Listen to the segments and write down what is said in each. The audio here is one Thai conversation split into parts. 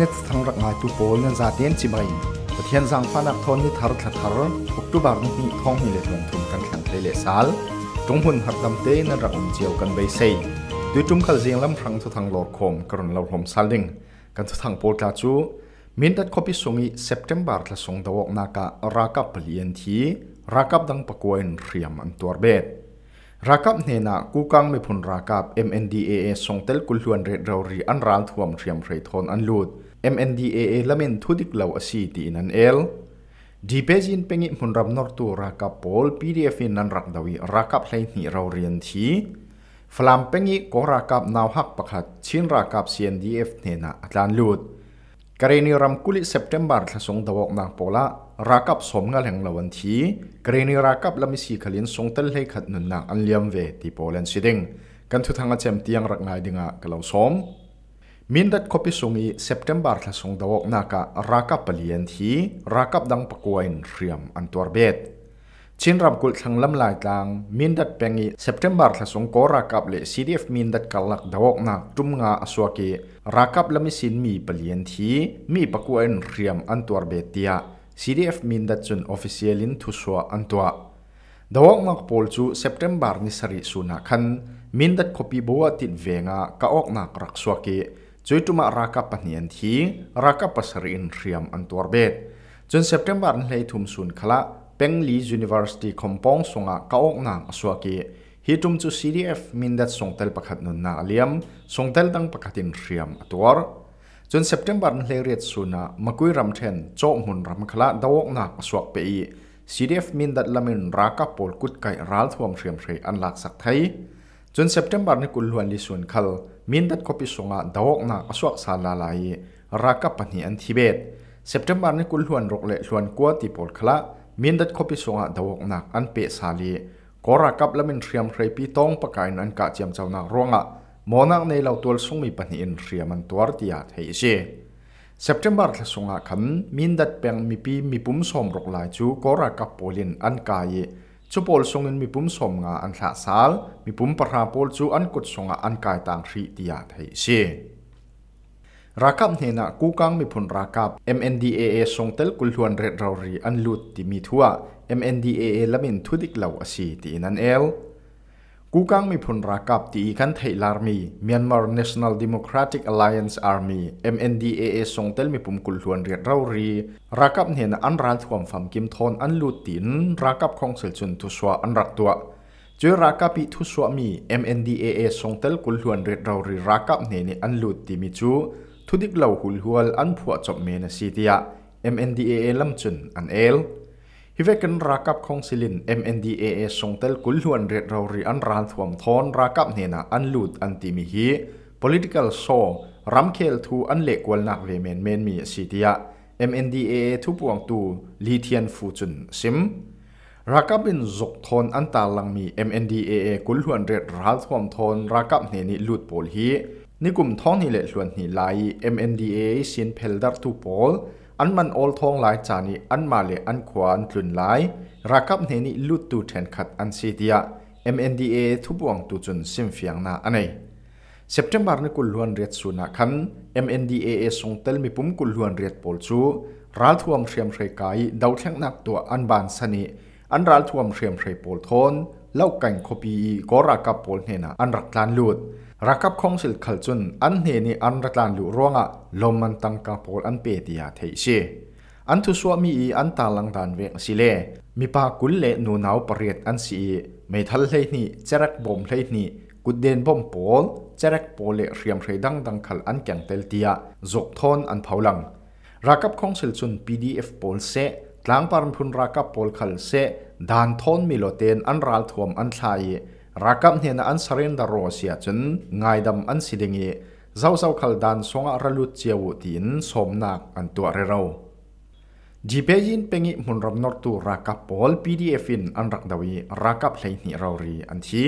เนตท้งรักงายตูโปลนั่นซาเตียนจิบายประเทศสังฟานักทอนนี่ทารทัดทารอุกตุบาร์นี่ท้องมีเลทงทุนกันแข่งเลเลสาลจงหุ่นหักดำเตนั่นระอุ่นเจียวกันใบเซยดูจุ่มกัลเสียงลำพังทุทังหลอดคมกรนเราหอมซาลิงกันทุทังโปลกาจูมินตัดคบิสุงีเซปเทมบาร์ทละสงดาวกนากะรากับเปลี่ยนทีรากับดังปะกวนเรียมอันตัวเบ็ดรากับเนนากูกังไม่พ้นรากับ MNDAA ส่งเตลกุลวนเรดเรารีอันรานทวมเรียมเรทอนอันลูด MNDA a ลเมนทุดิกเล่าสีตีนันเอลดีเพจินเพ็นอิมุนรับนอร์ตูรักับพอลพีดีเอฟนนันรักดาวิรักับเลนี่เราเรียนทีฟลัมเพ็นอิกรักับนาวฮักปะขัดชินรักับเซียนดีเอฟเนนาอัตลันลูดกรณีรำคุลิเซปเทมบาร์ทรงดาวกนางโปลารักับสมงานแห่งล่าวันทีกรณีรักับลามิสีขลินสงเตลเฮขัดนุนนางอันเลียมเวที่โปแลนด์ซิดิงกันทุทางอาเจมตียงรักนายดิงะกับเหาสม mindat kopi sungi september thla sung dawok naka raka palian thi rakap dang pakuain riam antuar bet chinram kul thanglam lai tlang mindat pengi september thla sung ko rakap le cdf mindat kalak dawok nak tumnga aswaki rakap lami sin mi palian thi mi pakuain riam antuar betia cdf mindat chun officialin thuswa antua dawok nak pol chu september ni sari suna khan mindat kopi bowa tin venga ka ok nak rakswaki จุดตุมารักับปนียนทีรักับปัสรีนเรียมอันตัวเบดจนเซปเทมบาร์นทุมสุนคละเป็งลีจูนิเวอร์ซิตี้คอมปองสงะกาอกนางสวากีฮิตุมจูซีดีเอฟมินดัดสงเตลประคัดนุนนาเลียมส่งเตลตั้งประคัดินเรียมอัตัวจนเซปเทมบาร์นเเรียดสุนะมากุยรำเทนโจมุนรำคละดาวกนางสวากเปีซีดีเอฟมินเดัละมินรักับปอลกุดไกรัลทวมเรียมเรอันหลักสักไทยจนเซปเทมเบอร์นี่กุลหวนลิสุนคัลมินดัดคบิสงะดาวกนาอสวกสาลาลายรักกับปัญหาอันทิเบตเซปเทมเบอร์นี่กุลหวนรกเละหวนกัวติปอลคละมินดัดคบิสงะดาวกนาอันเปสาลีกอรักกับละมินเทียมใครปีตองปะกายนันกะเจียมเจ้านาร่วงะมอนักในเหล่าตัวสงมีปัญหาอันเทียมันตัวที่อาเให้เซปเทมเบอร์ท a sunga k a น min dat peng m ี p ี mi pum ม o m rok lai chu k ั r a ka p o l i น an ka ye ชุบอลส่งเงินมีปุ่มสมงาอันละสาล มีปุ่มประหาบอลจูอันกดส่งอันกายต่างทีติยาไทยเสียราับเนี่ยนกูกังมีผลราับ MNDAA ส่งเตลกุลฮวนเรดรอรีอันลุดที่มีทั่ว MNDAA ละมินทุดิกเหล่าอาชีตีนันเอลกูกังมีพลรากับตีขันไทยลาร์มีเมียนมาร์ั่นแนลดิโม m o c ติกอ c ล l l นส์อาร์มี MNDAA ส่งเตลมีปุ่มกุลทวนเรียดเรารีรักกับเห็นอันรันทวมฟงกิมทอนอันลูตินรักกับของเสลจุนทุสวาอันรักตัวจู่รักกับปีทุสวามี MNDAA ส่งเตลกุลทวนเรียดเรารีรักกับเห็นอันลูติมิจูทุดิกเหล่าหุลหัวอันผัวจบเมนสีเิีย MNDAA ลำจุนอันเอลิเวกันรักับของสิลิน MNDAA ส่งเตลกุลหวนเรียดเรารีอันรานถ่วมทอนรักับเนนะอันลูดอันติมิฮี political show รำเคลทูอันเล็กวลนักเวเมนเมนมีสิทธิยะ MNDAA ทุบวงตูลีเทียนฟูจุนซิมรักับเป็นจกทอนอันตาลังมี MNDAA กุลหวนเรียดราถ่วมทอนรักับเนนิลูดโปลฮีนกลุ่มท้องนี่แหละส่วนนี่ไล MNDAA สินเพลดัตทูโปลอันมันโอลทองหลายจานีอันมาเลอันขวานตุนหลายรักับเนนิลุตูแทนขัดอันเสีย MNDA ทุบวงตูจุนซิมฟียงนาอันไหนซปเทมบาร์นีกุลวนเรียดสุนัขัน MNDA ส่งเตลมีปุ่มกุลวนเรียดปอลจูรัลทวมเชียมเชยกายดาวเทียงนักตัวอันบานสนิ อันรัลทวมเชียมเชยปอลทอนเล่ากันคบีก็รักกับปอลเนนะอันรักลานลุดรักับคงสิลขัลจุนอันเนนี่อันรักลานลุร่วงอะลมมันตังกังโปลอันเปียดียเทชีอันทุสวมีอันตาลังดานเวงสิเล มีปากุลเลนูนาวปรียดอันสีไม่ทันเลยนี่เจรักบ่มเลยนี่กุดเดนบ่มโปลเจรักโปเลเรียมเรดังดังขลอันแกงเตลตียจกทอนอันเผาลังรักับคงสิลจุน PDF โปลเซทลางปารมพุนรักับโปลขัลเซดานทอนมิโลเตนอันรัลทวมอันทาย rakam hnen an surrender ro sia chun ngaidam an sidingi zau zau khal dan songa ralut chiawu tin somnak an tu re ro jipeyin pengi munram nor tu rakap pol pdf in an rak dawi rakap hlei ni ro ri an thi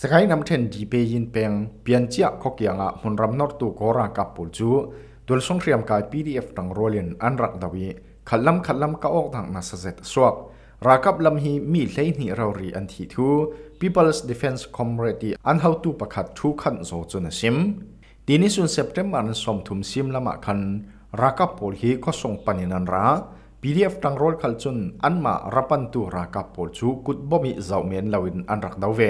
sakai nam then jipeyin peng pian chia khokianga munram nor tu gora kap pul chu dul song riam kai pdf tang rolin an rak dawi khalam khalam ka ok thang na sa zet swak รากับลำฮีมีเลนีเรารีอันที่ทู People's Defense Committee อันเฮาตูประคัดทุกขันโซจนซิม ดีนี้สุนเซปเทมันสมทุมซิมละมาคัน รากับโพลฮีก็ส่งปนินันรา PDF ตังรอลคัลจนอันมารับปันตูรากับโพลจูกุดบ่มีเจ้าเมียนลาวินอันรักดาวเว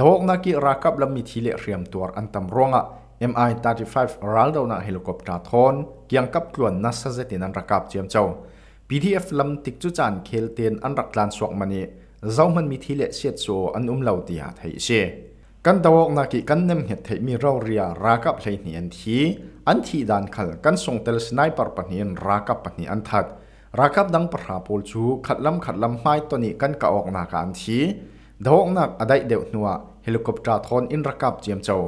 ดาวกนักีรากับลำมีทีเลเรียมตัวอันตำรวงอ่ะ MI 35รัลดาวนาเฮลิคอปเตอร์ทอนยังกับกลวนนัสเซตินันรักับเจียมเจ้า PDF ลำติกจุจานเคลเตียนอันรักลานสวกมันเอ่เจ้ามันมีทีเละเสียดโซอันอุ้มเหล่าตียาไทยเชกันตะวอกนากิกันเนมเหตุททยมีเราเรียรากับเพลนียนทีอันทีดานขัลกันส่งเตลสไนเปอร์ปนีนรากับปนีอันทัดรากับดังประาปูลชูขัดลำขัดลำไม้ตัวนี้กันกะออกนากันทีดอกนักอดายเดวนัวเฮลิคอปเตอร์ทอนอินรักับเจียมเจ้า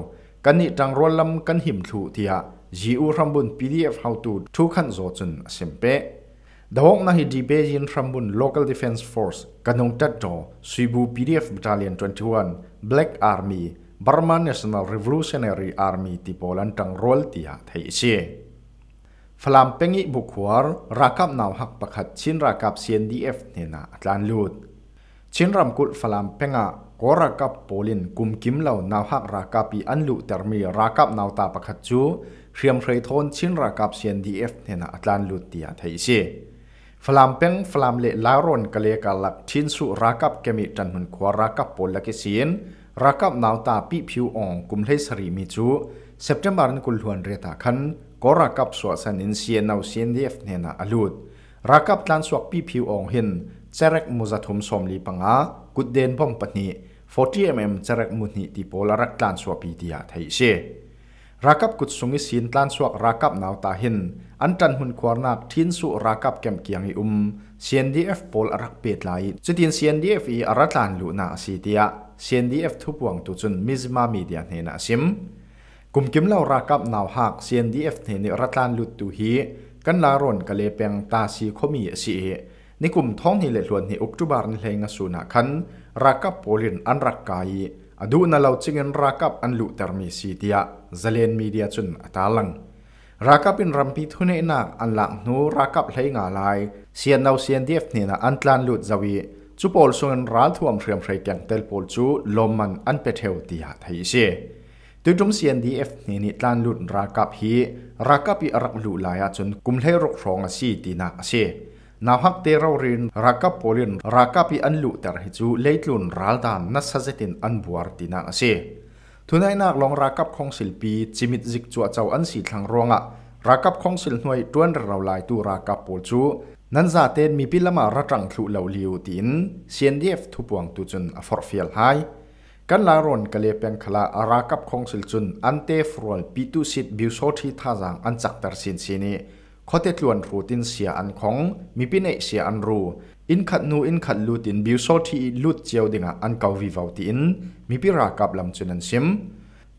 กันนี่จังรวลลำกันหิมถูเทียจีอูรำบุญพี f ีเอฟเฮาตูทุกขันโซจุนเซมเป้ดาวนาฮิดีเบยินทรัมบุน local defense force กันงจัดจอสีบู PDF battalion 21 black army Burma National Revolutionary Army ที่โปแลันด์ตังรอลที่หาไทยเชีฟลามเปงิบุกหัวรากับนาวหักประคัดชินรากับ CNDF เนี่ยนะอาจานลูดชินรำกุลฟลามเปงะก็รากับโปลินกุมกิมเหล่านาวหักรากับีอันลุเตอร์มีรากับนาวตาประคัดจูเรียมเรยทนชินรากับ CNDF เนี่ยนะอาจานลูดที่หาไทยเชีฟลามเพ็งฟลามเลลารอนกะเลกาลักชินสุรักับเกมิจันหุนควารักับปลละกิเสียนรักับนาวตาปีผิวอ่องกุมเลสรีมิจูเซปเทมบาร์นกุลหวนเรตาคันก็รักับสวสันอินเซียนนาวเซียนเดฟเนนาอลูดรักับตันสวกปีผิวอ่องหินเจรักมุจัตุมสมลีปังอากุดเดนพอมปนี40 mm เจรักมุนีติโปลรักตันสวปีดียาไทยเชรักับกุดสุงิสินตลานสวกรักับนาวตาหินอันจันหุนควรนักทิ้นสุรักับแกมเกียงอุมซีน CNDF โพลรักเปิดไหลจุดซีนดีเอฟอรัตานลุนาสีเดีย CNDF ทุบวงตุจุนมิซมามีเดียเนนาซิมกลุ่มกิมเลารักับนาวหักซ c นดีเอฟเนนอรัตานลุดตุฮีกันลาร่นกะเลเปียงตาซีคมีสีในกลุ่มท้องนิเลดลวนนิอุกตุบารนิเลงสุนักขันรักับโพลินอันรักกายอดูนาเราจึงรักับอันลุเทอร์มิสีเดียจเลนมีเดียจนตาลังรักับเป็นรำพิทุนเองนอันลังนูรักับเลงอะไรเซียนเอาเซียนเดฟเนี่ยนะอันตรานลุดจาวีจูปอลส่งร้านทวมเรียมไรแังเติลปอลจูลมมันอันเปเทวตีอาไทยเสียตัวจมเซียนดีเอฟเนี่ยนี่ตานลุดรักับฮีรักับอีรักลุลายจนกุมเลรกรองสีตินักเสียนาฮักเตเราเรีนรักกับโพลินรักกับพี่อันลูเตอร์ฮิจูเลตุนรัลดานนัสเซตินอันบัวร์ตินาเสทุนใหนักลองรักกับของศิลปีจิมิตจิกจัวเจ้าอันสีทางรองอะรักกับของศิลหน่วยด้วนเราลายตัวรักกับโพลจูนั้นซาเตนมีพิลมาระจังคลุเหลาลิวตินเซียนเดฟทุบวงตุจนอฟอร์ฟิลไฮกันลารอนกะเลเปียงคลาอารากับคงสิลจุนอันเตฟรอลปิตุสิตบิวโซทีท่าจางอันจักตัดสินสินีขอเตลวนรูตินเสียอันของมีปีนเสียอันรูอินขัดนูอินขัดลูตินบิวโซที่ลูดเจียวดิงอันเกาวิวาวตินมีปีรากับลำจุนันซิม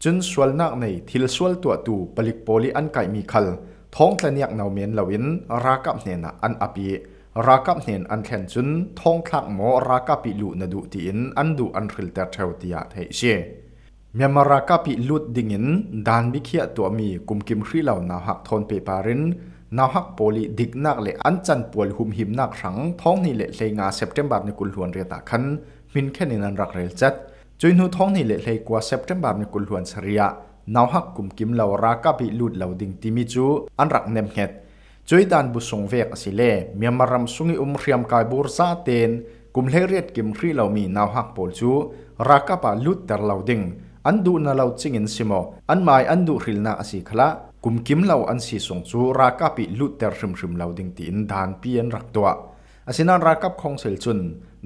จนสวลนักในทิลสวลตัวตูปลิกโปลีอันไก่มีคัลท้องทะเนียกนาวเมียนลาวินรากับเนนอันอปีรากับเนนอันแขนจุนท้องคลักหมอรากับปิลูนดูตินอันดูอันริลเตอร์เทวติยาเทเชเมีมารากับปิลูดดิงินดานบิเคียตัวมีกุมกิมครีเหล่านาหักทนเปปารินนาฮักโพลีดิกนักเลอันจันป่วยหุมหิมนักครังท้องนี่เละเลยงาเซปเทมบาร์ในกุลหวนเรตาคันมินแค่ในนันรักเรลจัดจนหนูท้องนี่เละเลยกว่าเซปเทมบาร์ในกุลหวนสริยะนาฮักกุมกิมเหลารากับบิลูดเหลาดิงติมิจูอันรักเนมเฮดจุยดานบุสงเวกสิเลมีมารำสุงิอุมเรียมกายบูร์ซาเตนกุมเลเรียดกิมครีเหลามีนาฮักโพลจูรากับาลูดเตอร์เหลาดิงอันดูนาเหลาจิงินซิโมอันไม่อันดูริลนาอสิคละกุมกิมเราอันสีสงจูรากับปิลุเตอร์ชิมชิมเราดิ่งตีนดานเปียนรักตัวอาศินันรากับของเซลจุน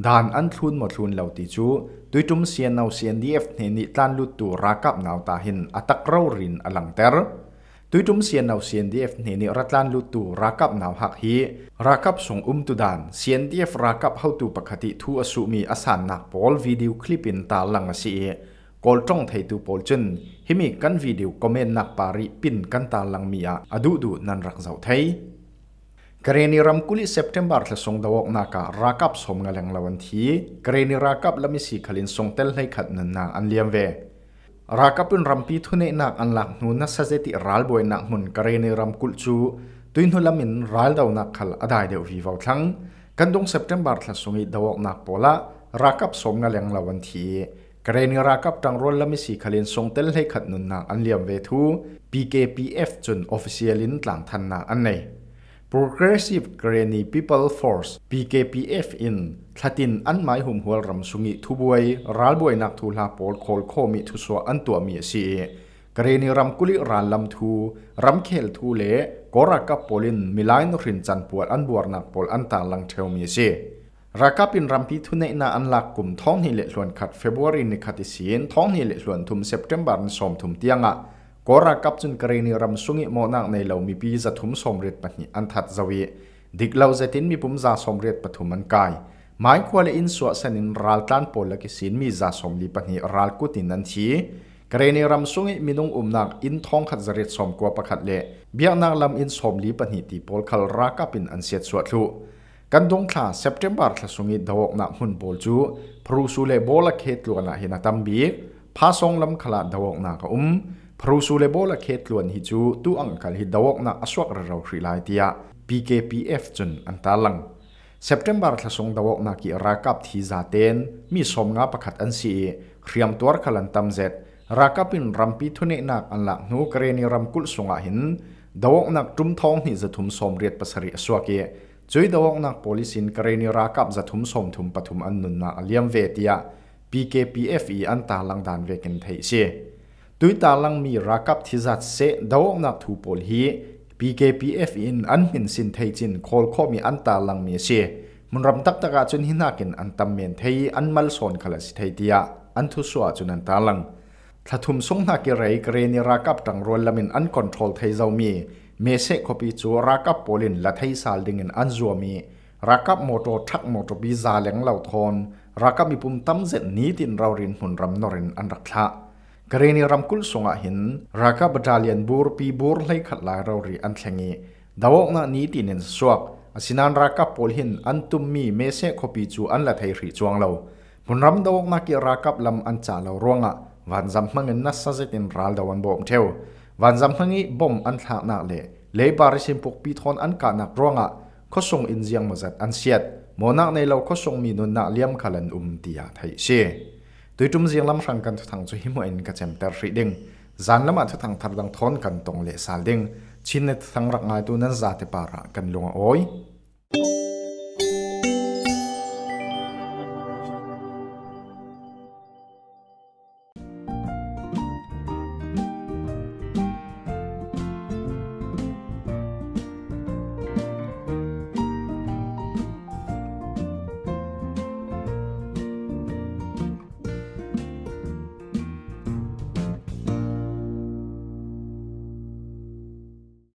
ดานอันทุนหมดทุนเราตีจูตุยจุมเซียนเอาเซียนดีเอฟเนนิตันลุตูรากับนาวตาหินอัตกรารินอลังเตอร์ตุยจุมเซียนเอาเซียนดีเอฟเนนิรัตันลุตูรากับนาวหักฮีรากับส่งอุ้มตุดานเซียนดีเอฟรากับเ้าตูปกติทูอสุมีอสานนักบอลวิดีโอคลิปอินตาลังเสียกอลจ้องไทยตูโพลจนฮิมิกันวิดีโอคอมเมนต์นักปาริปินกันตาลังมีอาอดูดูนันรักเจ้าไทยกรณีรัมุลิเซปเทมบาร์ทสงดาวกนากรากับสมงลังลาวันทีกรณีรากับละมิสิคลินสงเตลให้ขัดนันนาอันเลียมเวรากับเป็นรัมปีทุเนนักอันหลักนูนัสเซติรัลบวยนักมุนกรณีรัมุลจูตุยนุลามินรัลดาวนักขลอดายเดวีวาวทั้งกันดงเซปเทมบาร์ทสงอีดาวกนักโปลารากับสมงลังลาวันทีกรณีรากับตังรอนละมิสีขลินทรงเตลให้ขัดนุนนางอันเลียมเวทู PKPF จนออฟฟิเชียลินหลังทันนางอันใน Progressive Granny People Force PKPF in ทัดินอันหมายหุ่มหัวรำสุงิทุบวยรัลบวยนักทูลาโปลโคลโคมิทุสวอันตัวมีสีกรณีรำกุลิรานลำทูรำเคลทูเลกอรักกับปอลินมิลายนุรินจันปวดอันบวรนักโปลอันตาลังเทวมีสีรักปินรัมพีทุนในนาอันลักกุมท้องนี่เลส่วนขัดเฟบรุรีนี่ขัดสีนท้องนี่เลส่วนทุมเซปเทมบาร์นสมทุมเตียงอ่ะก็รักจุนกรณีรัมสุงิโมนักในเหล่ามีปีจะทุมสมริดปัจจุบันทัดจวีดิกเหล่าจะตินมีปุ่มจาสมริดปัจุมันกายหมายควรอินสวสนินรัลตันโพลกิสินมีจาสมลีปัจจุบันรัลกุตินันทีกรณีรัมสุงิมินุงอุมนักอินท้องขัดจริดสมกัวประคัดเละเบียงนักลำอินสมลีปัจจุบันตีโพลคัลรักปินอันเสียดสวดลู่กันดงทลาเซปเทมบาร์ทสุงิดดาวนักหุ่นบอลจูพรูสูเลบอลเขตลวนหินาตัมบีพาสงลำคลาดดาวกนักอุ้มพรูสูเลบอลเขตลวนฮิจูตูอังคัลฮิดาวกนักอสวกเราครีไลเตีย PKPF จนอันตาลังเ s e p t e m b ร r ทศงดาวกนักีรักับที่จาเตนมีสมงาประคัดอันซีเรียมตัวขลันตัมเซตรักับเปนรัมปีทุนนักอันลักนูเกรนีรัมกุลสงหินดาวกนักจุมทองหิจะทุมสมเรียดปสริสวกีจุยดวงนักปลิสินกรณีรากับจัตุมสมทุมปฐุมอันนุนนาเลียมเวทียะ PKPF อันตาลังดานเวกันไทยเสียตุยตาลังมีรากับที่จัดเซดดวงนักทูปลฮี PKPF อินอันหินสินไทยจินโคลข้อมีอันตาลังเมีเสียมันรำตักตะกาจนหินักินอันตำเมนไทยอันมัลสนขลสิเทียะอันทุสวาจุนันตาลังถ้าทุมสงนักเกเรกรณีรากับตังรวนละมินอันคอนโทรลไทยเจ้ามีเมเซคบีจูรักับโปลินและไทยสาลดิงเงินอันจัวมีรักับโมโตทักโมโตบีซาเลงเหล่าทอนรักับมีปุ่มตั้มเจ็ดนี้ตินเรารินหุ่นรำนรินอันรักละกรณีรำกุลสงหินรักับบดาเลียนบูร์ปีบูร์ไลขัดลาเรารีอันแขงีดาวกนันี้ตินเงินสวกอสินันรักับโปลินอันตุมมีเมเซคบีจูอันละไทยรีจวงเราหุ่นรำดาวกนักกีรักับลำอันจ่าเราร่วงอ่ะวันจำมังเงินนัสซาเซตินรัลดาวันบอมเทววันจำพังนี้บ่มอันหากนักเลยเลยบาริสิมพกปีทอนอันกานักร้องอ่ะข้อส่งอินเซียงมาจัดอันเสียดมอนักในเราข้อส่งมีนุนนักเลี้ยมขันอุ้มตียาไทยเชตัยจุ่มเสียงลำสังกันทุกทางจุหิมเอ็นกระเจมเตอร์ริดิงจานละมาทุกทางทารดังทอนกันตรงเลสซาดิงชินในทางรักงานตัวนั้นจะเทปาระกันลงอ้อย